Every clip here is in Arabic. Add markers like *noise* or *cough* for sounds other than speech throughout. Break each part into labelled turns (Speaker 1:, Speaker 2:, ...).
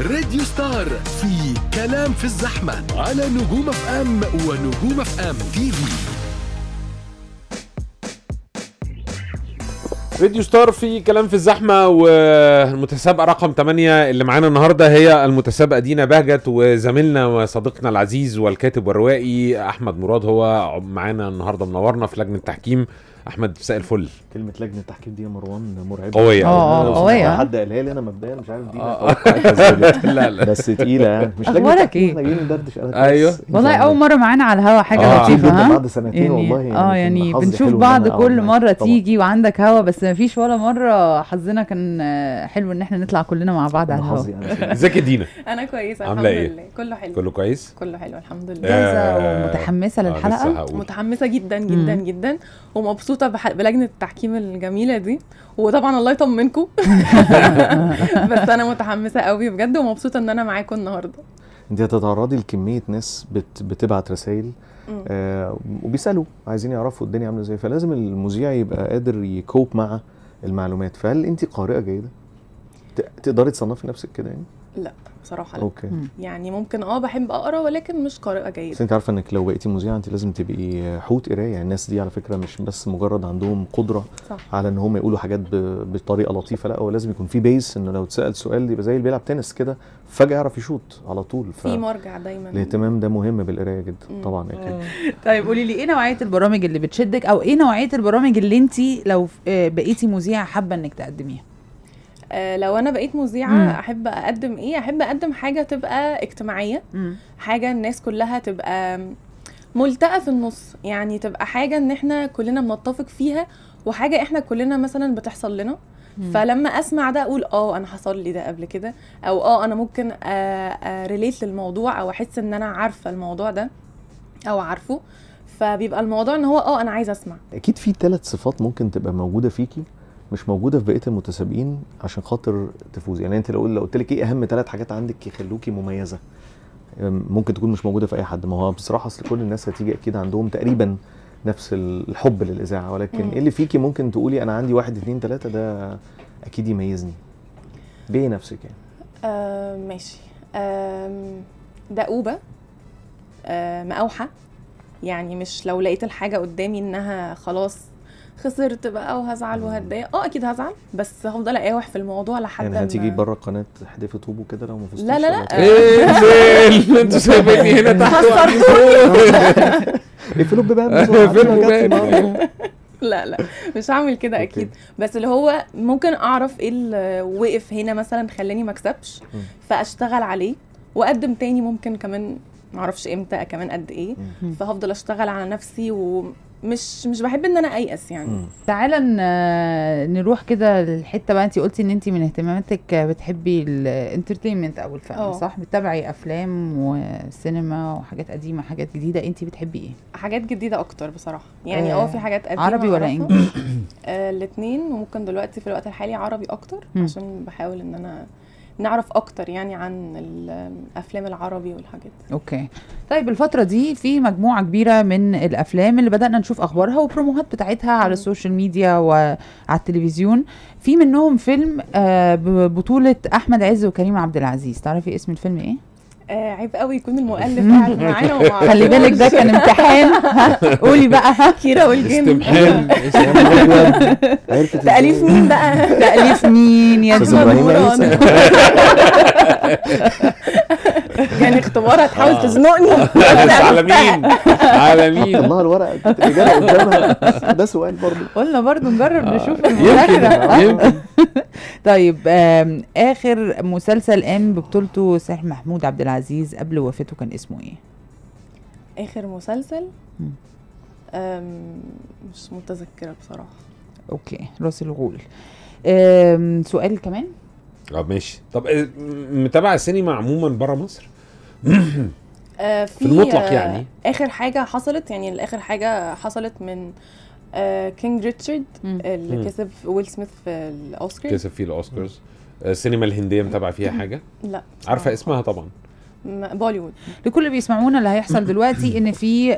Speaker 1: راديو ستار في كلام في الزحمة على نجوم اف ام ونجوم اف ام تي في راديو ستار في كلام في الزحمه والمتسابقه رقم 8 اللي معانا النهارده هي المتسابقه دينا بهجت وزميلنا وصديقنا العزيز والكاتب والروائي احمد مراد هو معانا النهارده منورنا في لجنه التحكيم احمد مساء الفل كلمه لجنه التحكيم دي يا مروان مرعبه قويه اه, آه، قويه حد قالها لي انا مبدئيا مش
Speaker 2: عارف دي آه، آه. *laughs* لا لا بس تقيله يعني مش لجنه اخبارك ايه احنا جايين ندردش انا ايوه والله
Speaker 3: يعني اول مره معانا على الهوا حاجه لطيفه ها بعد سنتين والله اه يعني بنشوف بعض يعني، يعني كل مره تيجي وعندك هوا بس ما فيش ولا مره حظنا كان حلو ان احنا نطلع كلنا مع بعض على الهوا
Speaker 1: ازيك يا دينا انا كويسه الحمد إيه؟ لله كله حلو كله كويس كله حلو الحمد
Speaker 3: لله جاهزه ومتحمسه للحلقه
Speaker 4: متحمسه جدا جدا جدا ومبسوطه مبسوطه بلجنه التحكيم الجميله دي وطبعا الله يطمنكم *laughs* بس انا متحمسه قوي بجد ومبسوطه ان انا معاكم النهارده
Speaker 2: انت هتتعرضي لكميه ناس بت بتبعت رسائل آه وبيسالوا عايزين يعرفوا الدنيا عامله ازاي فلازم المذيع يبقى قادر يكوب مع المعلومات فهل انت قارئه جيده تقدري تصنفي نفسك كده يعني
Speaker 4: لا بصراحه لا. اوكي مم. يعني ممكن اه بحب اقرا ولكن مش قارئه
Speaker 2: جيده بس انت عارفه انك لو بقيتي مذيعه انت لازم تبقي حوت قرايه يعني الناس دي على فكره مش بس مجرد عندهم قدره صح. على ان هم يقولوا حاجات بطريقه لطيفه لا هو لازم يكون في بيس انه لو اتسال سؤال يبقى زي اللي بيلعب تنس كده فجاه يعرف يشوط على طول ف... في
Speaker 4: مرجع دايما
Speaker 2: الاهتمام ده مهم بالقرايه جدا مم. طبعا اكيد آه.
Speaker 3: طيب قولي لي ايه نوعيه البرامج اللي بتشدك او ايه نوعيه البرامج اللي انت لو آه، بقيتي مذيعه حابه انك تقدميها
Speaker 4: آه، لو انا بقيت مذيعه احب اقدم ايه احب اقدم حاجه تبقى اجتماعيه مم. حاجه الناس كلها تبقى ملتقى في النص يعني تبقى حاجه ان احنا كلنا بنتفق فيها وحاجه احنا كلنا مثلا بتحصل لنا مم. فلما اسمع ده اقول اه انا حصل لي ده قبل كده او اه انا ممكن ريليت آه، آه، للموضوع او احس ان انا عارفه الموضوع ده او عارفه فبيبقى الموضوع ان هو اه انا عايزه اسمع
Speaker 2: اكيد في ثلاث صفات ممكن تبقى موجوده فيكي مش موجوده في بقيه المتسابقين عشان خاطر تفوز يعني انت لو قلت لك ايه اهم ثلاث حاجات عندك يخلوكي مميزه ممكن تكون مش موجوده في اي حد ما هو بصراحه اصل كل الناس هتيجي اكيد عندهم تقريبا نفس الحب للاذاعه ولكن ايه اللي فيكي ممكن تقولي انا عندي واحد اتنين تلاته ده اكيد يميزني بيه نفسك يعني
Speaker 4: آه ماشي آه دؤوبه آه مأوحة يعني مش لو لقيت الحاجه قدامي انها خلاص خسرت بقى وهزعل وهتضايق اه اكيد هزعل بس هفضل اقاوح في الموضوع لحد يعني هتيجي
Speaker 2: بره قناه حدف طوبه كده لو ما فزتش لا لا لا إيه، انزل *laughs* انتوا سايبيني هنا تحت *laughs* الفلوب *laughs* بقى لا لا
Speaker 4: مش هعمل كده اكيد بس اللي هو ممكن اعرف ايه اللي وقف هنا مثلا خلاني ما اكسبش فاشتغل عليه واقدم تاني ممكن كمان معرفش امتى كمان قد ايه فهفضل اشتغل على نفسي و مش مش بحب ان انا ايأس يعني
Speaker 3: تعالى نروح كده الحته بقى انت قلتي ان انت من اهتماماتك بتحبي الانترتينمنت او الفن أوه. صح بتتابعي افلام وسينما وحاجات قديمه حاجات جديده انت بتحبي ايه
Speaker 4: حاجات جديده اكتر بصراحه يعني اه, آه، في حاجات قديمه عربي ولا انجليزي *coughs* آه، الاثنين وممكن دلوقتي في الوقت الحالي عربي اكتر م. عشان بحاول ان انا نعرف اكتر يعني عن الافلام العربي والحاجات دي اوكي طيب الفتره
Speaker 3: دي في مجموعه كبيره من الافلام اللي بدانا نشوف اخبارها وبروموهات بتاعتها على السوشيال ميديا وعلى التلفزيون في منهم فيلم آه، ببطوله احمد عز وكريم عبد العزيز تعرفي اسم الفيلم ايه
Speaker 4: آه عيب قوي يكون المؤلف *laughs* قاعد معانا *laughs* خلي بالك ده كان امتحان *laughs* قولي بقى كيرة والجن استمحان تأليف مين بقى؟ تأليف مين يا دكتور يعني اختبارها تحاول آه. تزنقني
Speaker 2: على مين؟ على مين؟ الله الورقة قدامها ده سؤال
Speaker 3: برضه قلنا برضه نجرب آه. نشوف المذاكرة يمكن *laughs* طيب اخر مسلسل قام ببطولته سيح محمود عبد العزيز قبل وفاته كان اسمه ايه
Speaker 4: اخر مسلسل مش متذكره بصراحه
Speaker 3: اوكي راس الغول سؤال كمان
Speaker 1: اه ماشي طب آه، متابعه السينما عموما بره مصر في,
Speaker 3: آه، في المطلق
Speaker 1: يعني
Speaker 4: آه، اخر حاجه حصلت يعني اخر حاجه حصلت من آه، كينج ريتشارد اللي كسب ويل سميث في الاوسكار
Speaker 3: كسب
Speaker 1: فيه الاوسكارز آه، السينما الهنديه متابعه فيها حاجه لا عارفه آه. اسمها طبعا
Speaker 3: بوليوود لكل اللي بيسمعونا اللي هيحصل *coughs* دلوقتي ان في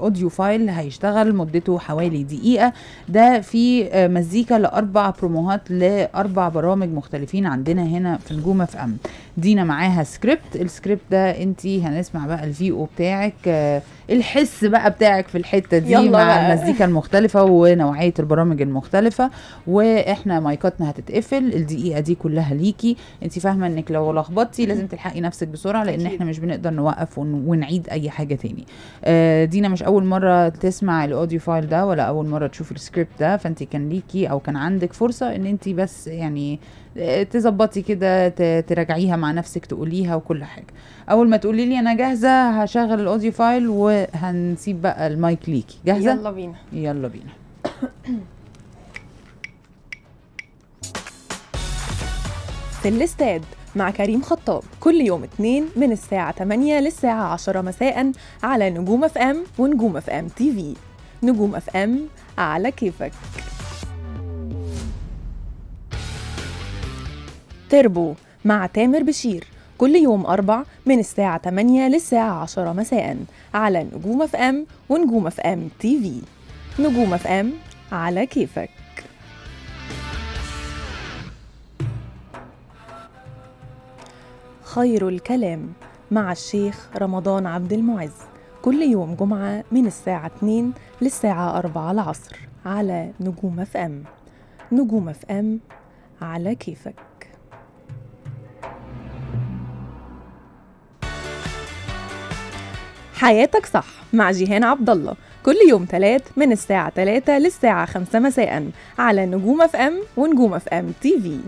Speaker 3: اوديو فايل هيشتغل مدته حوالي دقيقه ده في مزيكا لاربع بروموهات لاربع برامج مختلفين عندنا هنا في نجومه في امن دينا معاها سكريبت السكريبت ده انت هنسمع بقى الفي او بتاعك آه، الحس بقى بتاعك في الحته دي مع المزيكا المختلفه ونوعيه البرامج المختلفه واحنا مايكاتنا هتتقفل الدقيقه دي كلها ليكي انت فاهمه انك لو لخبطتي لازم تلحقي نفسك بسرعه لان احنا مش بنقدر نوقف ونعيد اي حاجه تاني آه، دينا مش اول مره تسمع الاوديو فايل ده ولا اول مره تشوف السكريبت ده فانت كان ليكي او كان عندك فرصه ان انت بس يعني آه، تظبطي كده تراجعيها مع نفسك تقوليها وكل حاجه اول ما تقولي لي انا جاهزه هشغل الاوديو فايل وهنسيب بقى المايك ليكي جاهزه يلا بينا يلا بينا *coughs*
Speaker 4: في الاستاد مع كريم خطاب كل يوم اثنين من الساعة 8 للساعة 10 مساء على نجوم اف ام ونجوم اف ام تي في نجوم اف ام على كيفك تربو مع تامر بشير كل يوم أربع من الساعة 8 للساعة 10 مساء على نجوم اف ام ونجوم اف ام تي في نجوم اف ام على كيفك خير الكلام مع الشيخ رمضان عبد المعز كل يوم جمعة من الساعة 2 للساعة 4 العصر على نجوم اف ام نجوم اف ام على كيفك حياتك صح مع جيهان عبد الله كل يوم ثلاث من الساعة 3 للساعة 5 مساء على نجوم اف ام ونجوم اف ام تي في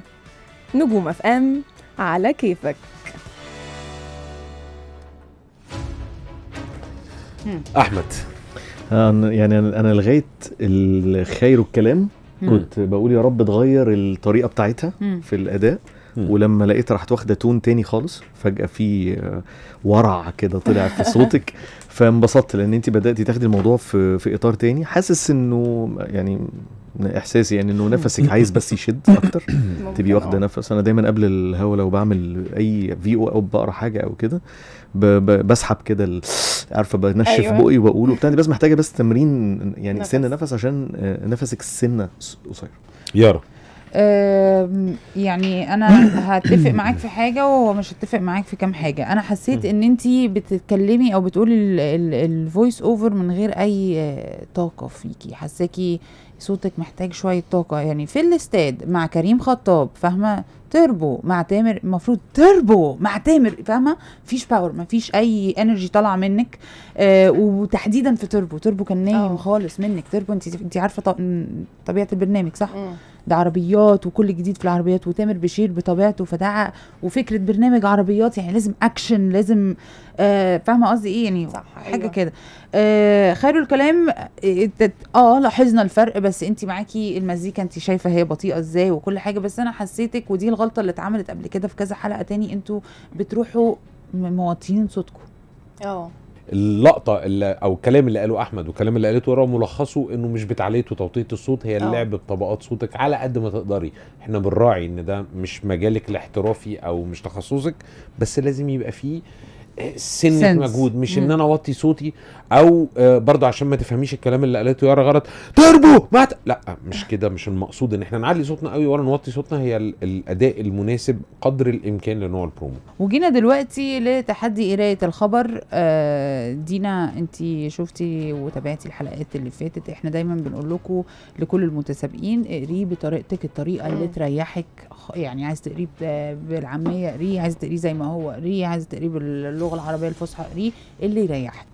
Speaker 4: نجوم اف ام على كيفك
Speaker 2: احمد يعني انا لغايه الخير الكلام كنت بقول يا رب تغير الطريقه بتاعتها في الاداء ولما لقيت راحت واخده تون تاني خالص فجاه في ورع كده طلع في *laughs* صوتك فانبسطت لان انت بداتي تاخدي الموضوع في في اطار تاني حاسس انه يعني احساسي يعني انه نفسك عايز بس يشد *laughs* اكتر تبقي واخده آه. نفس انا دايما قبل الهوا لو بعمل اي في او او بقرا حاجه او كده بسحب كده عارفه بنشف أيوة. بقي واقول وبتاع بس محتاجه بس تمرين يعني نفس. سن نفس عشان آه، نفسك السنه قصير يا رب
Speaker 3: يعني انا هتفق *coughs* معاك في حاجه وهو مش هتفق معاك في كام حاجه انا حسيت ان انت بتتكلمي او بتقولي الفويس اوفر من غير اي آه، طاقه فيكي حساكي صوتك محتاج شويه طاقه يعني في الاستاد مع كريم خطاب فاهمه تربو مع تامر المفروض تربو مع تامر فاهمه مفيش باور مفيش اي انرجي طالعه منك آه وتحديدا في تربو تربو كان نايم آه. خالص منك تربو انت انت عارفه طبيعه البرنامج صح؟ م. ده عربيات وكل جديد في العربيات وتامر بشير بطبيعته فده وفكره برنامج عربيات يعني لازم اكشن لازم آه فاهمه قصدي ايه يعني صح حاجه أيوة. كده آه خير الكلام آه،, اه لاحظنا الفرق بس انت معاكي المزيكا انت شايفه هي بطيئه ازاي وكل حاجه بس انا حسيتك ودي الغلطه اللي اتعملت قبل كده في كذا حلقه تاني انتوا بتروحوا موطيين صوتكم
Speaker 4: اه
Speaker 1: اللقطه اللي او الكلام اللي قاله احمد والكلام اللي قالته ورا ملخصه انه مش بتعليه وتوطيه الصوت هي اللعب آه. بطبقات صوتك على قد ما تقدري احنا بنراعي ان ده مش مجالك الاحترافي او مش تخصصك بس لازم يبقى فيه سنه Sense. مجهود مش ان انا اوطي صوتي او آه برضه عشان ما تفهميش الكلام اللي قالته يارا غلط تربو مات لا مش كده مش المقصود ان احنا نعلي صوتنا قوي ولا نوطي صوتنا هي الاداء المناسب قدر الامكان لنوع البرومو
Speaker 3: وجينا دلوقتي لتحدي قرايه الخبر آه دينا انت شفتي وتابعتي الحلقات اللي فاتت احنا دايما بنقول لكم لكل المتسابقين اقريه بطريقتك الطريقه اللي تريحك يعني عايز تقريه بالعاميه اقريه عايز تقريه زي ما هو اقريه عايز تقريه باللغه اللغة العربيه الفصحى اقريه اللي يريحك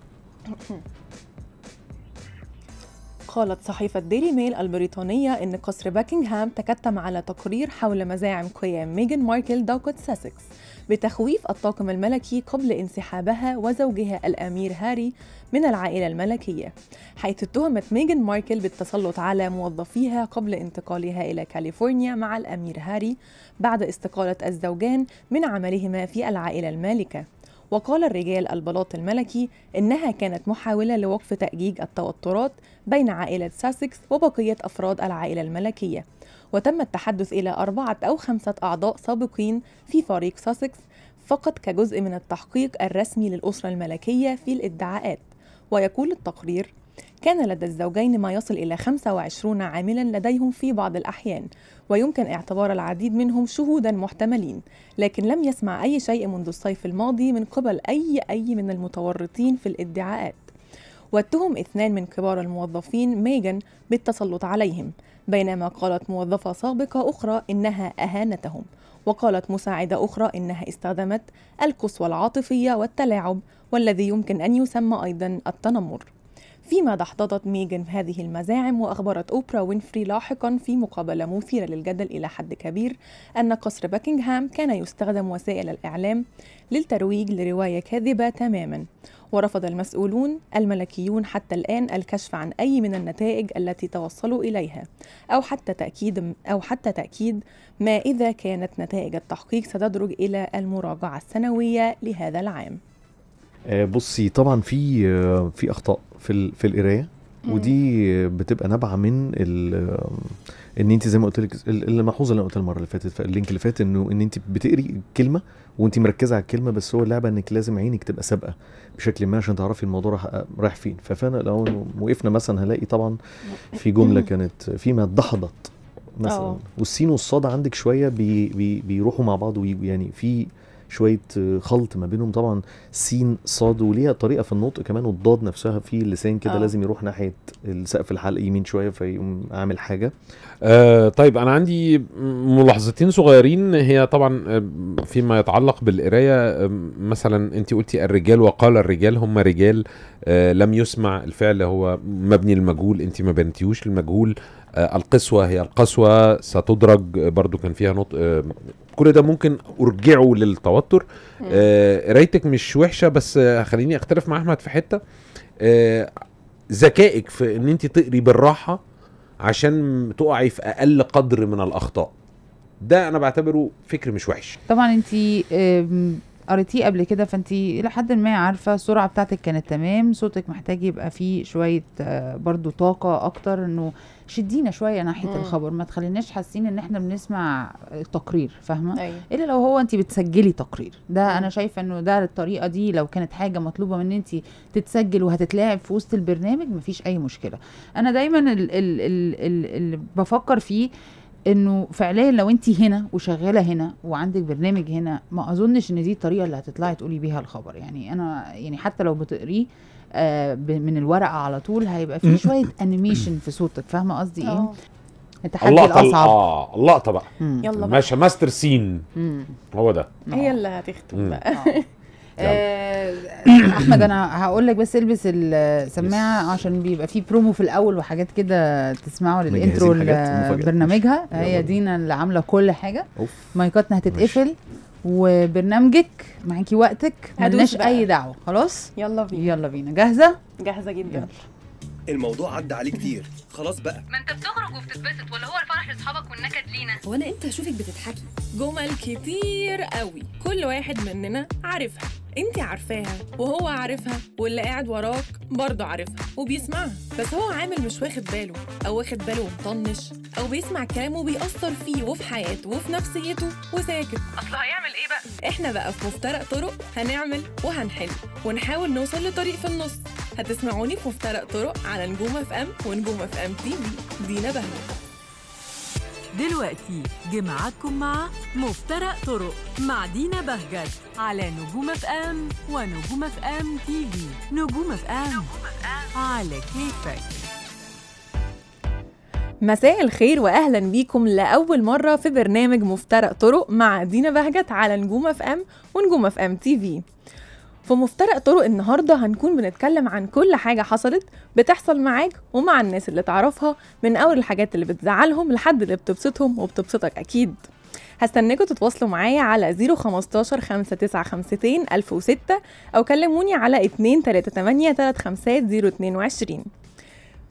Speaker 4: قالت صحيفة ديلي ميل البريطانية إن قصر باكنغهام تكتم على تقرير حول مزاعم قيام ميغان ماركل دوقة ساسكس بتخويف الطاقم الملكي قبل انسحابها وزوجها الأمير هاري من العائلة الملكية حيث اتهمت ميغان ماركل بالتسلط على موظفيها قبل انتقالها إلى كاليفورنيا مع الأمير هاري بعد استقالة الزوجان من عملهما في العائلة المالكة وقال الرجال البلاط الملكي إنها كانت محاولة لوقف تأجيج التوترات بين عائلة ساسكس وبقية أفراد العائلة الملكية وتم التحدث إلى أربعة أو خمسة أعضاء سابقين في فريق ساسكس فقط كجزء من التحقيق الرسمي للأسرة الملكية في الادعاءات ويقول التقرير كان لدى الزوجين ما يصل إلى 25 عاملا لديهم في بعض الأحيان ويمكن اعتبار العديد منهم شهودا محتملين لكن لم يسمع أي شيء منذ الصيف الماضي من قبل أي أي من المتورطين في الادعاءات واتهم اثنان من كبار الموظفين ميغان بالتسلط عليهم بينما قالت موظفة سابقة أخرى إنها أهانتهم وقالت مساعدة أخرى إنها استخدمت القسوة العاطفية والتلاعب والذي يمكن أن يسمى أيضا التنمر فيما دحضضت ميغان هذه المزاعم وأخبرت أوبرا وينفري لاحقا في مقابلة مثيرة للجدل إلى حد كبير أن قصر باكنغهام كان يستخدم وسائل الإعلام للترويج لرواية كاذبة تماما ورفض المسؤولون الملكيون حتى الآن الكشف عن أي من النتائج التي توصلوا إليها أو حتى تأكيد أو حتى تأكيد ما إذا كانت نتائج التحقيق ستدرج إلى المراجعة السنوية لهذا العام
Speaker 2: آه، بصي طبعا في آه، في اخطاء في في القرايه ودي بتبقى نابعه من آه، ان انت زي ما قلت لك الملحوظه اللي انا قلتها المره اللي فاتت اللينك اللي فات انه ان انت بتقري كلمه وانت مركزه على الكلمه بس هو اللعبه انك لازم عينك تبقى سابقه بشكل ما عشان تعرفي الموضوع رايح فين ففانا لو وقفنا مثلا هلاقي طبعا في جمله كانت فيما دحضت مثلا أوه. والسين والصاد عندك شويه بي بي بيروحوا مع بعض ويجوا يعني في شويه آه، خلط ما بينهم طبعا سين صاد وليها طريقه في النطق كمان والضاد نفسها في اللسان كده آه. لازم يروح ناحيه سقف الحلق يمين شويه فيقوم
Speaker 1: عامل حاجه آه طيب انا عندي ملاحظتين صغيرين هي طبعا آه، فيما يتعلق بالقرايه مثلا انت قلتي الرجال وقال الرجال هم رجال آه لم يسمع الفعل هو مبني المجهول انت ما بنتيوش المجهول آه، القسوة هي القسوة ستدرج آه، برضو كان فيها نطق آه، كل ده ممكن ارجعه للتوتر قرايتك مش وحشه بس خليني اختلف مع احمد في حته ذكائك في ان انت تقري بالراحه عشان تقعي في اقل قدر من الاخطاء ده انا بعتبره فكر مش وحش
Speaker 3: طبعا انت قريتيه قبل كده فانت الى حد ما عارفه السرعه بتاعتك كانت تمام صوتك محتاج يبقى فيه شويه برضو طاقه اكتر انه شدينا شويه ناحيه مم. الخبر ما تخليناش حاسين ان احنا بنسمع تقرير فاهمه أيه. الا لو هو انت بتسجلي تقرير ده مم. انا شايفه انه ده الطريقه دي لو كانت حاجه مطلوبه من انت تتسجل وهتتلاعب في وسط البرنامج مفيش اي مشكله انا دايما اللي بفكر فيه انه فعليا لو انت هنا وشغاله هنا وعندك برنامج هنا ما اظنش ان دي الطريقه اللي هتطلعي تقولي بيها الخبر يعني انا يعني حتى لو بتقريه آه من الورقه على طول هيبقى في شويه انيميشن في صوتك فاهمه قصدي ايه؟ آه. التحدي الاصعب
Speaker 1: اه اللقطه بقى يلا بقى ماشي ماستر سين هو ده
Speaker 3: هي اللي هتختم
Speaker 1: بقى آه. *laughs* آه،
Speaker 3: احمد انا هقول لك بس البس السماعه عشان بيبقى في برومو في الاول وحاجات كده تسمعوا للانترو لبرنامجها هي دينا اللي عامله كل حاجه مايكاتنا هتتقفل وبرنامجك معاكي وقتك ملناش اي دعوه خلاص يلا بينا يلا بينا جاهزه جاهزه جدا يلا. الموضوع عدى عليه كتير خلاص بقى ما انت بتخرج
Speaker 4: وبتتبسط ولا هو الفرح لاصحابك والنكد لينا وانا امتى هشوفك بتضحكي جمل كتير قوي كل واحد مننا عارفها انت عارفاها وهو عارفها واللي قاعد وراك برضه عارفها وبيسمعها بس هو عامل مش واخد باله او واخد باله ومطنش او بيسمع كلامه بيأثر فيه وفي حياته وفي نفسيته وساكت اصل هيعمل ايه بقى احنا بقى في مفترق طرق هنعمل وهنحل ونحاول نوصل لطريق في النص هتسمعوني في مفترق طرق على نجوم اف ام ونجوم اف ام تي في دينا بهلول دلوقتي جمعكم مع مفترق طرق مع دينا بهجت على نجوم اف ام ونجوم اف ام تي في نجوم اف ام على كيفك مساء الخير واهلا بيكم لاول مره في برنامج مفترق طرق مع دينا بهجت على نجوم اف ام ونجوم اف ام تي في في مفترق طرق النهارده هنكون بنتكلم عن كل حاجه حصلت بتحصل معاك ومع الناس اللي تعرفها من اول الحاجات اللي بتزعلهم لحد اللي بتبسطهم وبتبسطك اكيد هستناكم تتواصلوا معايا على 015 5952 1006 او كلموني على 238 35 022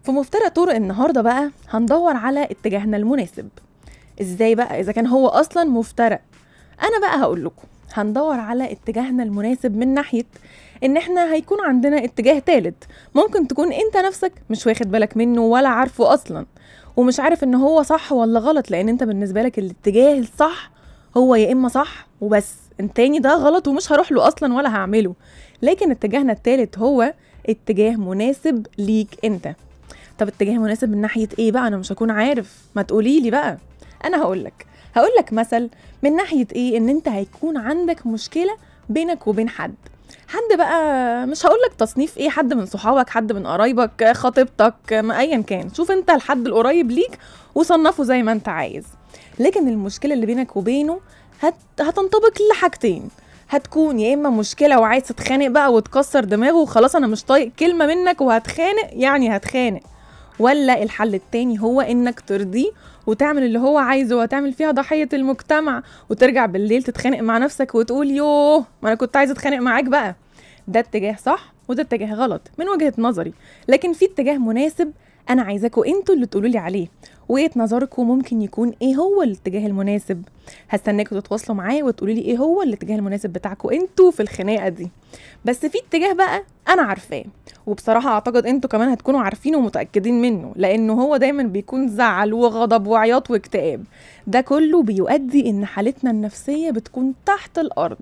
Speaker 4: في مفترق طرق النهارده بقى هندور على اتجاهنا المناسب ازاي بقى اذا كان هو اصلا مفترق انا بقى هقول لكم هندور على اتجاهنا المناسب من ناحيه ان احنا هيكون عندنا اتجاه تالت ممكن تكون انت نفسك مش واخد بالك منه ولا عارفه اصلا ومش عارف ان هو صح ولا غلط لان انت بالنسبه لك الاتجاه الصح هو يا اما صح وبس التاني ده غلط ومش هروح له اصلا ولا هعمله لكن اتجاهنا التالت هو اتجاه مناسب ليك انت طب اتجاه مناسب من ناحيه ايه بقى انا مش هكون عارف ما تقولي لي بقى انا هقولك هقول لك مثل من ناحيه ايه ان انت هيكون عندك مشكله بينك وبين حد حد بقى مش هقول لك تصنيف ايه حد من صحابك حد من قرايبك خطيبتك ايا كان شوف انت الحد القريب ليك وصنفه زي ما انت عايز لكن المشكله اللي بينك وبينه هت... هتنطبق لحاجتين هتكون يا اما مشكله وعايز تتخانق بقى وتكسر دماغه وخلاص انا مش طايق كلمه منك وهتخانق يعني هتخانق ولا الحل التاني هو انك ترضيه وتعمل اللي هو عايزه وتعمل فيها ضحيه المجتمع وترجع بالليل تتخانق مع نفسك وتقول يوه ما انا كنت عايزه اتخانق معاك بقى ده اتجاه صح وده اتجاه غلط من وجهه نظري لكن في اتجاه مناسب انا عايزاكم انتوا اللي تقولوا لي عليه وجهه نظركم ممكن يكون ايه هو الاتجاه المناسب هستناكم تتواصلوا معايا وتقولوا لي ايه هو الاتجاه المناسب بتاعكم انتوا في الخناقه دي بس في اتجاه بقى انا عارفاه وبصراحه اعتقد انتوا كمان هتكونوا عارفينه ومتاكدين منه لانه هو دايما بيكون زعل وغضب وعياط واكتئاب ده كله بيؤدي ان حالتنا النفسيه بتكون تحت الارض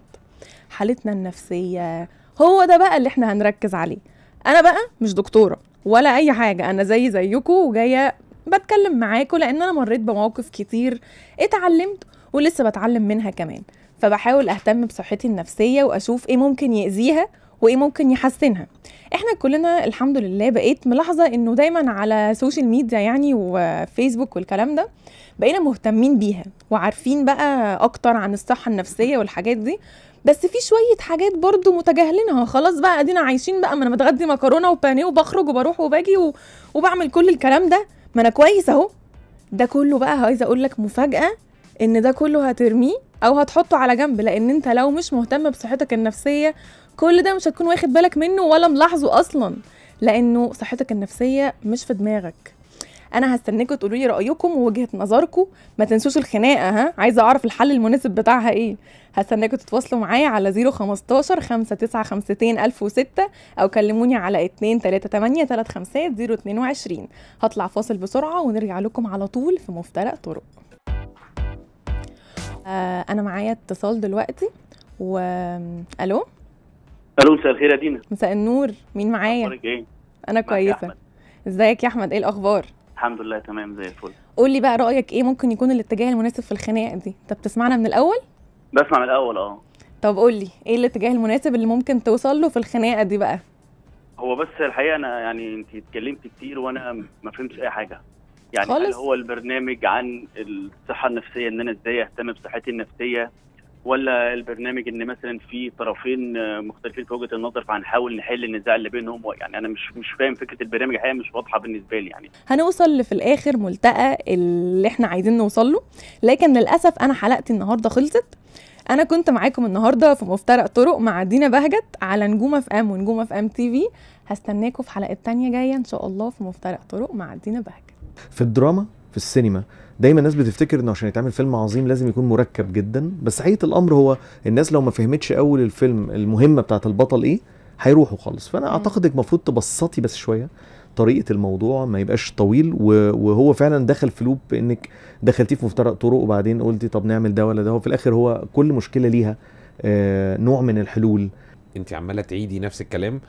Speaker 4: حالتنا النفسيه هو ده بقى اللي احنا هنركز عليه انا بقى مش دكتوره ولا اي حاجه انا زي زيكم وجايه بتكلم معاكم لان انا مريت بمواقف كتير اتعلمت ولسه بتعلم منها كمان فبحاول اهتم بصحتي النفسيه واشوف ايه ممكن ياذيها وايه ممكن يحسنها احنا كلنا الحمد لله بقيت ملاحظه انه دايما على سوشيال ميديا يعني وفيسبوك والكلام ده بقينا مهتمين بيها وعارفين بقى اكتر عن الصحه النفسيه والحاجات دي بس في شويه حاجات برضو متجاهلينها خلاص بقى ادينا عايشين بقى ما انا بتغدي مكرونه وبانيه وبخرج وبروح وباجي و... وبعمل كل الكلام ده ما انا كويس اهو ده كله بقى عايزه اقول لك مفاجاه ان ده كله هترميه او هتحطه على جنب لان انت لو مش مهتم بصحتك النفسيه كل ده مش هتكون واخد بالك منه ولا ملاحظه اصلا لانه صحتك النفسيه مش في دماغك انا هستناكم تقولوا لي رايكم ووجهه نظركم ما تنسوش الخناقه ها عايزه اعرف الحل المناسب بتاعها ايه هستناكم تتواصلوا معايا على 015 5952006 1006 او كلموني على 2338350022 35 022 هطلع فاصل بسرعه ونرجع لكم على طول في مفترق طرق آه انا معايا اتصال دلوقتي و الو
Speaker 2: الو مساء الخير يا دينا
Speaker 4: مساء النور مين معايا إيه؟ انا كويسه ازيك يا احمد ايه الاخبار
Speaker 3: الحمد لله تمام زي الفل
Speaker 4: قول لي بقى رايك ايه ممكن يكون الاتجاه المناسب في الخناقه دي انت بتسمعنا من الاول
Speaker 3: بسمع من
Speaker 2: الاول اه
Speaker 4: طب قول لي ايه الاتجاه المناسب اللي ممكن توصل له في الخناقه دي بقى
Speaker 2: هو بس الحقيقه انا يعني انت اتكلمتي كتير وانا ما فهمتش اي حاجه يعني خالص. هل هو
Speaker 3: البرنامج عن الصحه النفسيه ان انا ازاي اهتم بصحتي النفسيه ولا البرنامج ان مثلا في طرفين آه، مختلفين في وجهه النظر فهنحاول نحل النزاع اللي بينهم يعني انا مش مش فاهم فكره البرنامج الحقيقه مش واضحه بالنسبه لي يعني
Speaker 4: هنوصل لفي الاخر ملتقى اللي احنا عايزين نوصل له لكن للاسف انا حلقتي النهارده خلصت انا كنت معاكم النهارده في مفترق طرق مع دينا بهجت على نجومه في ام ونجومه في ام تي في هستناكم في حلقه تانية جايه ان شاء الله في مفترق طرق مع دينا بهجت
Speaker 2: في الدراما في السينما دايما الناس بتفتكر انه عشان يتعمل فيلم عظيم لازم يكون مركب جدا بس حقيقه الامر هو الناس لو ما فهمتش اول الفيلم المهمه بتاعه البطل ايه هيروحوا خالص فانا اعتقد انك المفروض تبسطي بس شويه طريقه الموضوع ما يبقاش طويل وهو فعلا دخل في لوب انك دخلتيه في مفترق طرق وبعدين قلتي طب نعمل ده ولا ده وفي الاخر هو كل مشكله ليها آه، نوع من الحلول
Speaker 1: انت عماله تعيدي نفس الكلام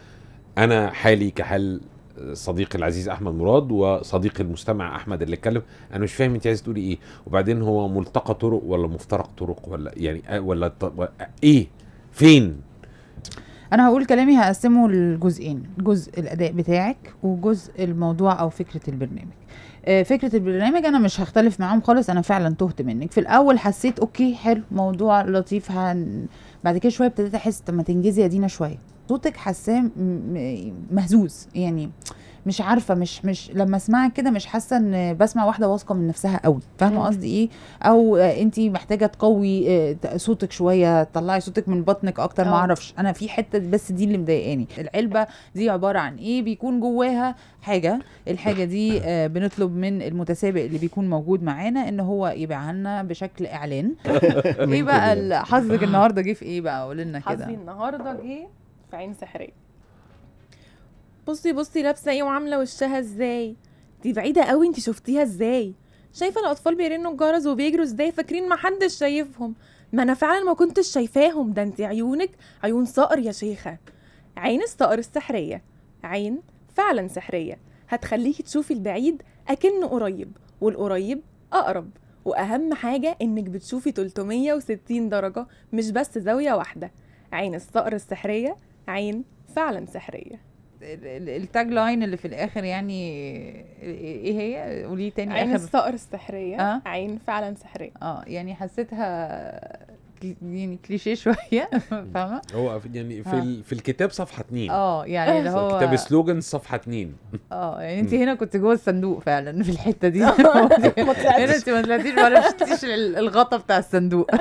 Speaker 1: انا حالي كحال صديقي العزيز احمد مراد وصديقي المستمع احمد اللي اتكلم انا مش فاهم انت عايز تقولي ايه وبعدين هو ملتقى طرق ولا مفترق طرق ولا يعني آه، ولا ايه فين
Speaker 3: انا هقول كلامي هقسمه لجزئين جزء الاداء بتاعك وجزء الموضوع او فكره البرنامج آه، فكره البرنامج انا مش هختلف معاهم خالص انا فعلا تهت منك في الاول حسيت اوكي حلو موضوع لطيف هن... بعد كده شويه ابتديت احس طب ما تنجزي يا دينا شويه صوتك حاساه مهزوز يعني مش عارفه مش مش لما اسمعك كده مش حاسه ان بسمع واحده واثقه من نفسها قوي فاهمه قصدي ايه او انت محتاجه تقوي آه، صوتك شويه تطلعي صوتك من بطنك اكتر ما اه. اعرفش انا في حته بس دي اللي مضايقاني العلبه دي عباره عن ايه بيكون جواها حاجه الحاجه دي آه، بنطلب من المتسابق اللي بيكون موجود معانا ان هو يبيعها لنا بشكل اعلان *laughs* ايه بقى حظك النهارده جه في ايه بقى قول لنا كده حظي
Speaker 4: النهارده جه في عين سحرية بصي بصي لابسة ايه وعاملة وشها ازاي دي بعيدة قوي انت شفتيها ازاي شايفة الاطفال بيرنوا الجرس وبيجروا ازاي فاكرين محدش شايفهم ما انا فعلا ما كنتش شايفاهم ده انت عيونك عيون صقر يا شيخة عين الصقر السحرية عين فعلا سحرية هتخليكي تشوفي البعيد أكنه قريب والقريب أقرب وأهم حاجة إنك بتشوفي 360 درجة مش بس زاوية واحدة عين الصقر السحرية عين فعلا سحريه التاج لاين اللي في الاخر يعني ايه هي قولي تاني عين اخر عين الصقر السحريه آه؟
Speaker 3: عين فعلا سحريه اه يعني حسيتها يعني كليشيه شويه فاهمه
Speaker 1: هو يعني في ال... في الكتاب صفحه اثنين اه
Speaker 3: يعني اللي هو
Speaker 1: كتاب سلوجن صفحه اثنين
Speaker 3: اه يعني انت هنا كنت جوه الصندوق فعلا في الحته دي *laughs* هنا انت ما طلعتيش ما شفتيش الغطا بتاع الصندوق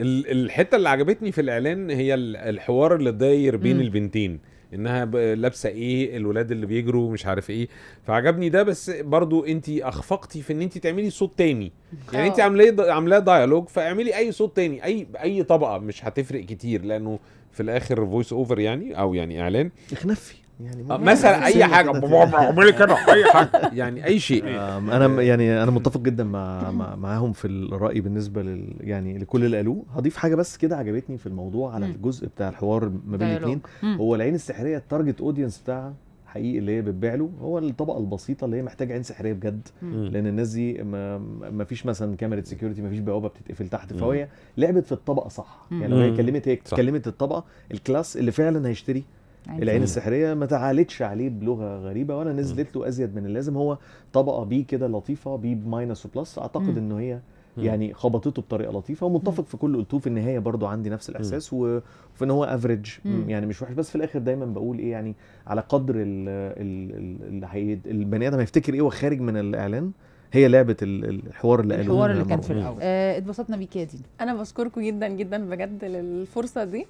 Speaker 1: الحته اللي عجبتني في الاعلان هي الحوار اللي داير بين البنتين انها لابسه ايه الولاد اللي بيجروا مش عارف ايه فعجبني ده بس برضو انت اخفقتي في ان انت تعملي صوت تاني يعني انت آه. عاملاه عاملاه دايالوج فاعملي اي صوت تاني اي اي طبقه مش هتفرق كتير لانه في الاخر فويس اوفر يعني او يعني اعلان اخنفي يعني آه، مثلا اي حاجه اعملي كده *laughs* اي حاجه يعني اي شيء آه، انا يعني
Speaker 2: انا متفق جدا مع معاهم في الراي بالنسبه لل يعني لكل اللي قالوه هضيف حاجه بس كده عجبتني في الموضوع على الجزء بتاع الحوار ما بين الاثنين هو العين السحريه التارجت اودينس بتاعها حقيقي اللي هي بتبيع له هو الطبقه البسيطه اللي هي محتاجه عين سحريه بجد مم. لان الناس دي ما, فيش مثلا كاميرا سكيورتي ما فيش بوابه بتتقفل تحت فهي لعبت في الطبقه صح مم. يعني لو هي كلمت هي كلمت الطبقه الكلاس اللي فعلا هيشتري يعني العين السحريه ما تعالتش عليه بلغه غريبه ولا نزلت له ازيد من اللازم هو طبقه بي كده لطيفه بي ماينس وبلس اعتقد ان هي يعني خبطته بطريقه لطيفه ومتفق في كل قلتوه في النهايه برضو عندي نفس الاحساس وفي ان هو افريج يعني مش وحش بس في الاخر دايما بقول ايه يعني على قدر اللي البني ادم هيفتكر ايه وخارج من الاعلان هي لعبه الحوار اللي قالوه الحوار اللي كان في الاول
Speaker 3: آه، اتبسطنا بيك يا دي
Speaker 4: انا بشكركم جدا جدا بجد للفرصه دي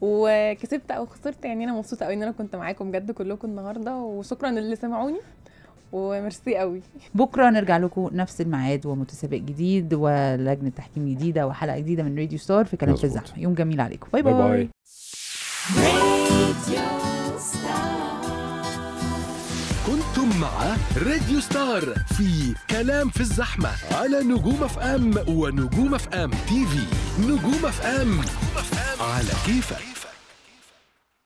Speaker 4: وكسبت او خسرت يعني انا مبسوطه قوي ان انا كنت معاكم بجد كلكم النهارده وشكرا اللي سمعوني وميرسي قوي
Speaker 3: بكره نرجع لكم نفس الميعاد ومتسابق جديد ولجنه تحكيم جديده وحلقه جديده من راديو ستار في كلام في الزحمه يوم جميل عليكم باي باي, باي,
Speaker 2: باي.
Speaker 1: مع راديو ستار في كلام في الزحمة على نجوم اف ام ونجوم اف ام تي في نجوم اف ام على كيفك